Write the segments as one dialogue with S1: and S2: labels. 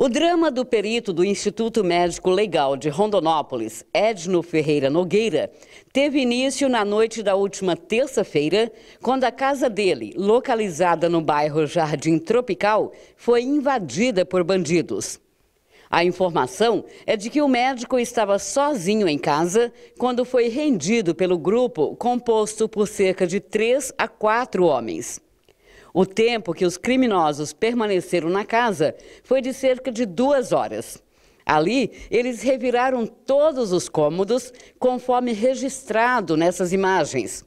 S1: O drama do perito do Instituto Médico Legal de Rondonópolis, Edno Ferreira Nogueira, teve início na noite da última terça-feira, quando a casa dele, localizada no bairro Jardim Tropical, foi invadida por bandidos. A informação é de que o médico estava sozinho em casa quando foi rendido pelo grupo composto por cerca de três a quatro homens. O tempo que os criminosos permaneceram na casa foi de cerca de duas horas. Ali, eles reviraram todos os cômodos, conforme registrado nessas imagens.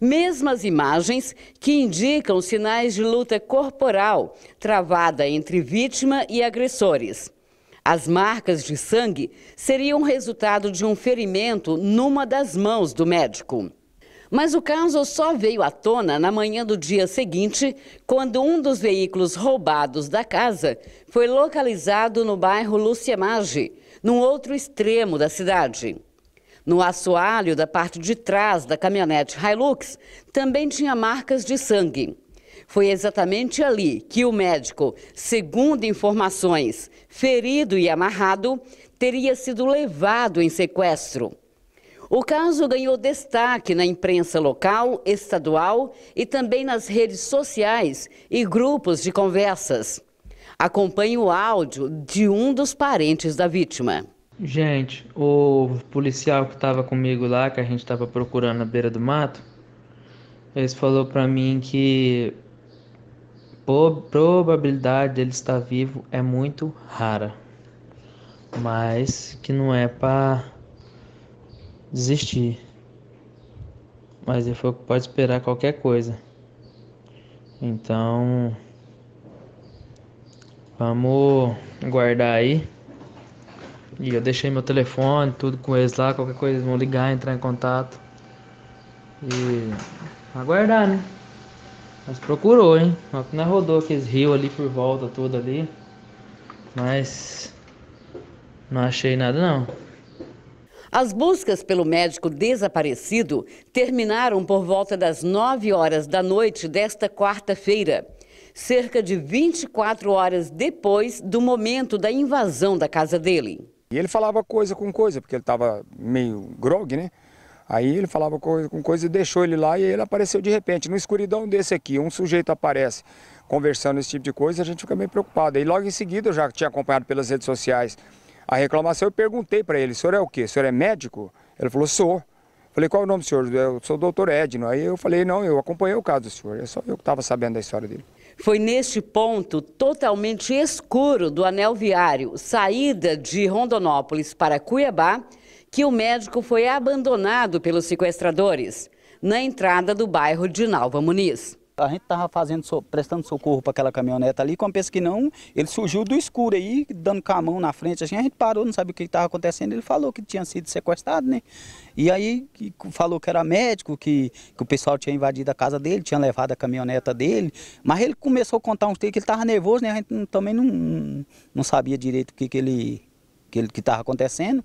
S1: Mesmas imagens que indicam sinais de luta corporal travada entre vítima e agressores. As marcas de sangue seriam resultado de um ferimento numa das mãos do médico. Mas o caso só veio à tona na manhã do dia seguinte, quando um dos veículos roubados da casa foi localizado no bairro Luciemage, num outro extremo da cidade. No assoalho da parte de trás da caminhonete Hilux também tinha marcas de sangue. Foi exatamente ali que o médico, segundo informações, ferido e amarrado, teria sido levado em sequestro. O caso ganhou destaque na imprensa local, estadual e também nas redes sociais e grupos de conversas. Acompanhe o áudio de um dos parentes da vítima.
S2: Gente, o policial que estava comigo lá, que a gente estava procurando na beira do mato, ele falou para mim que probabilidade dele estar vivo é muito rara, mas que não é para desistir. Mas ele que pode esperar qualquer coisa. Então, vamos guardar aí. E eu deixei meu telefone, tudo com eles lá. Qualquer coisa eles vão ligar, entrar em contato. E aguardar, né? Mas procurou, hein? não é rodou aqueles rios ali por volta, tudo ali. Mas não achei nada não.
S1: As buscas pelo médico desaparecido terminaram por volta das 9 horas da noite desta quarta-feira, cerca de 24 horas depois do momento da invasão da casa dele. E
S3: ele falava coisa com coisa, porque ele estava meio grog, né? Aí ele falava coisa com coisa e deixou ele lá e ele apareceu de repente. No escuridão desse aqui, um sujeito aparece conversando esse tipo de coisa, a gente fica meio preocupado. E logo em seguida eu já tinha acompanhado pelas redes sociais a reclamação eu perguntei para ele, o senhor é o quê? O senhor é médico? Ele falou, sou. Falei, qual é o nome do senhor? Eu sou o doutor Edno. Aí eu falei, não, eu acompanhei o caso do senhor, é só eu que estava sabendo da história dele.
S1: Foi neste ponto totalmente escuro do anel viário, saída de Rondonópolis para Cuiabá, que o médico foi abandonado pelos sequestradores, na entrada do bairro de Nalva Muniz. A gente estava fazendo, prestando socorro para aquela caminhonete ali, quando pensa que não, ele surgiu do escuro
S3: aí, dando com a mão na frente, assim, a gente parou, não sabia o que estava acontecendo, ele falou que tinha sido sequestrado, né? E aí falou que era médico, que, que o pessoal tinha invadido a casa dele, tinha levado a caminhoneta dele, mas ele começou a contar uns tempos que ele estava nervoso, né? A gente também não, não sabia direito o que, que ele que estava acontecendo.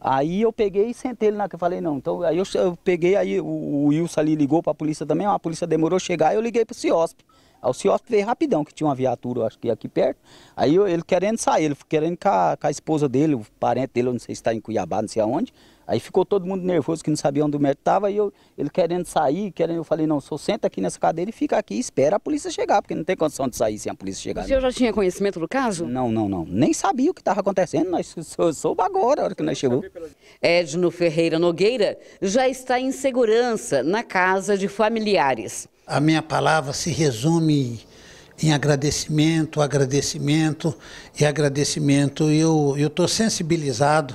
S3: Aí eu peguei e sentei ele na eu falei, não, então aí eu, eu peguei, aí o, o Wilson ali ligou para a polícia também, a polícia demorou a chegar, eu liguei para o CIOSP. Aí o CIOSP veio rapidão, que tinha uma viatura, acho que aqui perto. Aí eu, ele querendo sair, ele querendo com a, com a esposa dele, o parente dele, eu não sei se está em Cuiabá, não sei aonde. Aí ficou todo mundo nervoso que não sabia onde o médico estava e eu, ele querendo sair, querendo, eu falei, não, só senta aqui nessa cadeira e fica aqui e espera a polícia chegar, porque não tem condição de sair sem a polícia
S1: chegar. O senhor né? já tinha conhecimento do caso? Não, não, não. Nem sabia o que estava acontecendo, nós soube agora, a hora que nós chegou. Edno Ferreira Nogueira já está em segurança na casa de familiares.
S4: A minha palavra se resume em agradecimento, agradecimento e agradecimento. Eu estou sensibilizado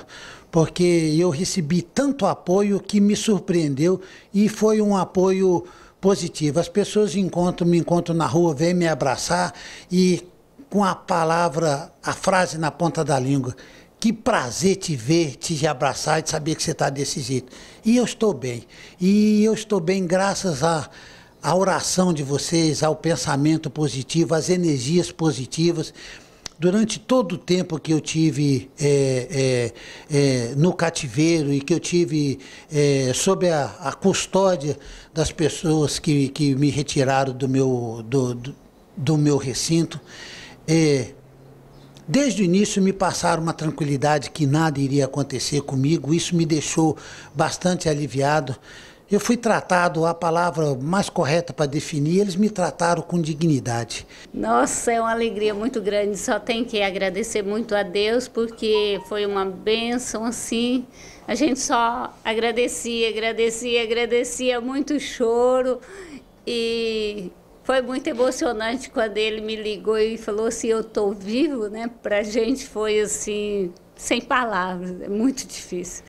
S4: porque eu recebi tanto apoio que me surpreendeu e foi um apoio positivo. As pessoas encontram, me encontram na rua, vêm me abraçar e com a palavra, a frase na ponta da língua. Que prazer te ver, te abraçar e te saber que você está desse jeito. E eu estou bem. E eu estou bem graças a a oração de vocês, ao pensamento positivo, às energias positivas durante todo o tempo que eu tive é, é, é, no cativeiro e que eu tive é, sob a, a, custódia das pessoas que, que me retiraram do meu, do, do, do meu recinto, é, desde o início me passaram uma tranquilidade que nada iria acontecer comigo. Isso me deixou bastante aliviado. Eu fui tratado, a palavra mais correta para definir, eles me trataram com dignidade.
S1: Nossa, é uma alegria muito grande. Só tem que agradecer muito a Deus, porque foi uma bênção assim. A gente só agradecia, agradecia, agradecia, muito choro. E foi muito emocionante quando ele me ligou e falou assim: Eu estou vivo, né? Para a gente foi assim, sem palavras, é muito difícil.